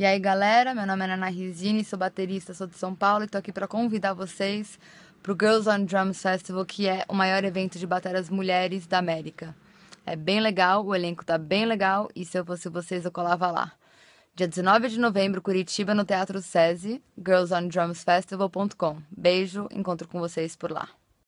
E aí, galera, meu nome é Ana Rizini, sou baterista, sou de São Paulo e tô aqui para convidar vocês pro Girls on Drums Festival, que é o maior evento de bateras mulheres da América. É bem legal, o elenco tá bem legal e se eu fosse vocês eu colava lá. Dia 19 de novembro, Curitiba, no Teatro SESI, girlsondrumsfestival.com. Beijo, encontro com vocês por lá.